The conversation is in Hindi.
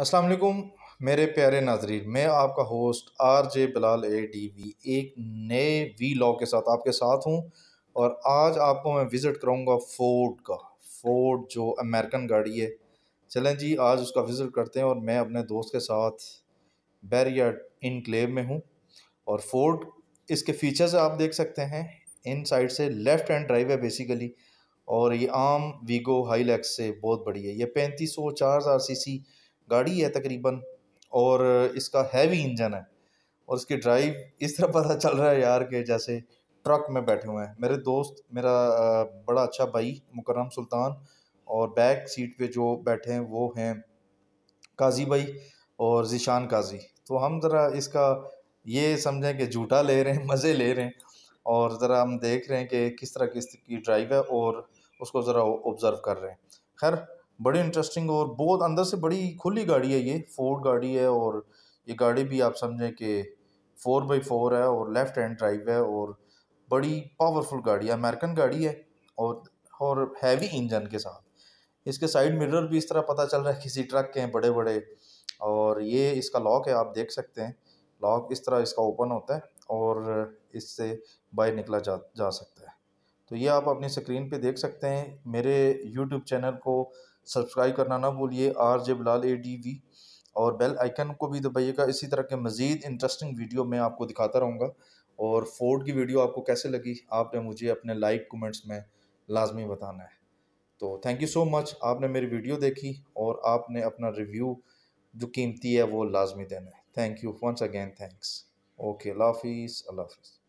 अस्सलाम वालेकुम मेरे प्यारे नाजरीन मैं आपका host R J Bilal A D V एक नए वी लॉ के साथ आपके साथ हूँ और आज आपको मैं विज़िट कराऊँगा फोर्ड का फोर्ड जो अमेरिकन गाड़ी है चलें जी आज उसका विज़िट करते हैं और मैं अपने दोस्त के साथ बैरियर इनक्लेव में हूँ और फोर्ड इसके फीचर्स आप देख सकते हैं इन साइड से लेफ़्ट हैंड ड्राइव है बेसिकली और ये आम वीगो हाईलैक्स से बहुत बड़ी है ये पैंतीस सौ चार हज़ार सी सी गाड़ी है तकरीबन और इसका हैवी इंजन है और इसकी ड्राइव इस तरह पता चल रहा है यार के जैसे ट्रक में बैठे हुए हैं मेरे दोस्त मेरा बड़ा अच्छा भाई मुकरम सुल्तान और बैक सीट पे जो बैठे हैं वो हैं काजी भाई और ज़िशान काजी तो हम ज़रा इसका ये समझें कि झूठा ले रहे हैं मज़े ले रहे हैं और ज़रा हम देख रहे हैं कि किस तरह किस की ड्राइव है और उसको ज़रा ऑब्ज़र्व कर रहे हैं खैर बड़े इंटरेस्टिंग और बहुत अंदर से बड़ी खुली गाड़ी है ये फोर्ड गाड़ी है और ये गाड़ी भी आप समझें कि फोर बाई फोर है और लेफ़्ट हैंड ड्राइव है और बड़ी पावरफुल गाड़ी है अमेरिकन गाड़ी है और और हैवी इंजन के साथ इसके साइड मिरर भी इस तरह पता चल रहा है किसी ट्रक के हैं बड़े बड़े और ये इसका लॉक है आप देख सकते हैं लॉक इस तरह इसका ओपन होता है और इससे बाहर निकला जा जा सकता है तो ये आप अपनी स्क्रीन पे देख सकते हैं मेरे यूट्यूब चैनल को सब्सक्राइब करना ना भूलिए R J Bilal A D V और बेल आइकन को भी दबाइएगा इसी तरह के मज़ीद इंटरेस्टिंग वीडियो मैं आपको दिखाता रहूँगा और फोर्ड की वीडियो आपको कैसे लगी आपने मुझे अपने लाइक कमेंट्स में लाजमी बताना है तो थैंक यू सो मच आपने मेरी वीडियो देखी और आपने अपना रिव्यू जो कीमती है वो लाजमी देना है thank you once again thanks okay अल्लाह हाफिज़ अल्लाह हाफिज़